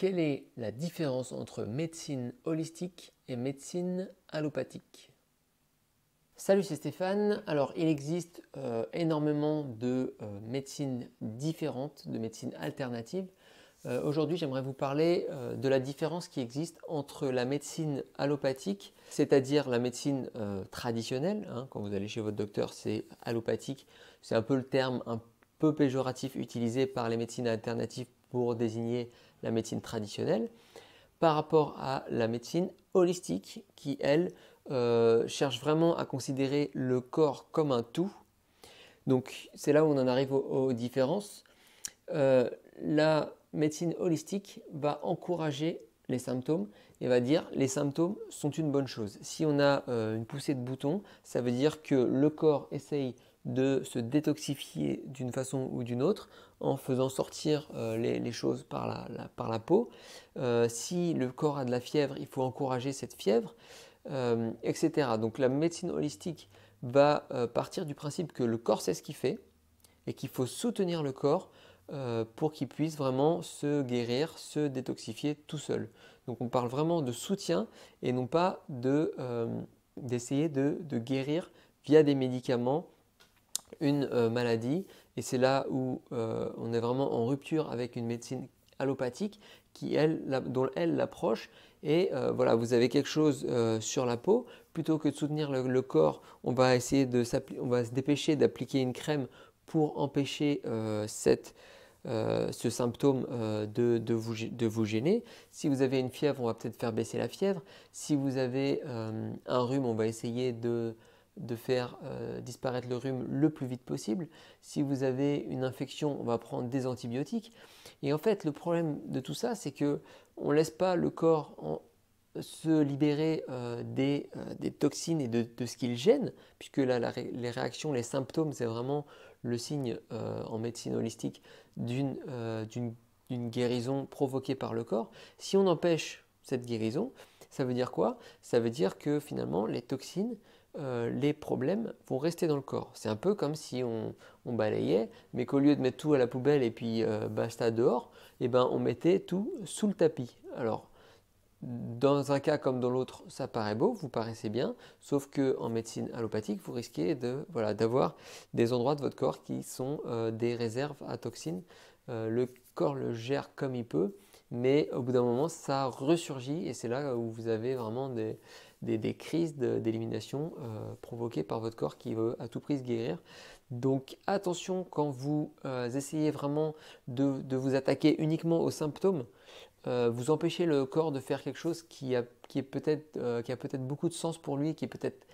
Quelle est la différence entre médecine holistique et médecine allopathique Salut, c'est Stéphane. Alors, il existe euh, énormément de euh, médecines différentes, de médecines alternatives. Euh, aujourd'hui, j'aimerais vous parler de la différence qui existe entre la médecine allopathique, c'est-à-dire la médecine traditionnelle. Hein, quand vous allez chez votre docteur, c'est allopathique. C'est un peu le terme un peu péjoratif utilisé par les médecines alternatives pour désigner la médecine traditionnelle, par rapport à la médecine holistique qui, elle, euh, cherche vraiment à considérer le corps comme un tout. Donc c'est là où on en arrive aux, différences. Euh, la médecine holistique va encourager les symptômes et va dire les symptômes sont une bonne chose. Si on a euh, une poussée de boutons, ça veut dire que le corps essaye de se détoxifier d'une façon ou d'une autre en faisant sortir euh, les, choses par la, peau. Euh, si le corps a de la fièvre, il faut encourager cette fièvre, euh, etc. Donc la médecine holistique va partir du principe que le corps sait ce qu'il fait et qu'il faut soutenir le corps pour qu'il puisse vraiment se guérir, se détoxifier tout seul. Donc on parle vraiment de soutien et non pas d'essayer de guérir via des médicaments une euh, maladie. Et c'est là où euh, on est vraiment en rupture avec une médecine allopathique qui, elle, dont elle l'approche. Et euh, voilà, vous avez quelque chose sur la peau. Plutôt que de soutenir le, corps, on va essayer de on va se dépêcher d'appliquer une crème pour empêcher ce symptôme de, vous, gêner. Si vous avez une fièvre, on va peut-être faire baisser la fièvre. Si vous avez un rhume, on va essayer de de faire euh, disparaître le rhume le plus vite possible. Si vous avez une infection, on va prendre des antibiotiques. Et en fait, le problème de tout ça, c'est que on laisse pas le corps se libérer euh, euh, des, toxines et de, ce qu'il gêne, puisque là, les réactions, les symptômes, c'est vraiment le signe en médecine holistique d'une guérison provoquée par le corps. Si on empêche cette guérison, ça veut dire quoi Ça veut dire que finalement, les toxines euh, les problèmes vont rester dans le corps. C'est un peu comme si on, balayait, mais qu'au lieu de mettre tout à la poubelle et puis euh, basta dehors, eh ben, on mettait tout sous le tapis. Alors, dans un cas comme dans l'autre, ça paraît beau, vous paraissez bien, sauf que en médecine allopathique, vous risquez de voilà d'avoir des endroits de votre corps qui sont euh, des réserves à toxines. le corps le gère comme il peut, mais au bout d'un moment, ça ressurgit et c'est là où vous avez vraiment des, des, crises d'élimination euh, provoquées par votre corps qui veut à tout prix se guérir. Donc attention quand vous euh, essayez vraiment de, vous attaquer uniquement aux symptômes, euh, vous empêchez le corps de faire quelque chose qui a, peut-être, beaucoup de sens pour lui, qui est peut-être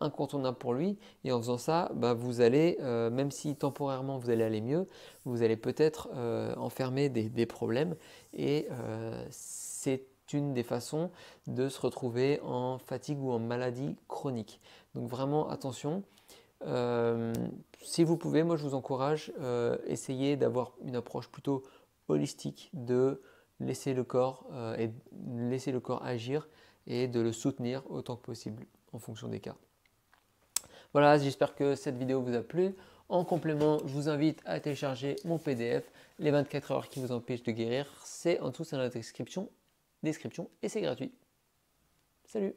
incontournable pour lui. Et en faisant ça, bah, vous allez, même si temporairement vous allez aller mieux, vous allez peut-être enfermer des, des, problèmes. Et c'est une des façons de se retrouver en fatigue ou en maladie chronique. Donc vraiment attention. Euh, si vous pouvez, moi je vous encourage, euh, essayez d'avoir une approche plutôt holistique de laisser le corps euh, et laisser le corps agir et de le soutenir autant que possible en fonction des cas. Voilà, j'espère que cette vidéo vous a plu. En complément, je vous invite à télécharger mon PDF, les 24 heures qui vous empêchent de guérir. C'est en dessous dans la description description et c'est gratuit. Salut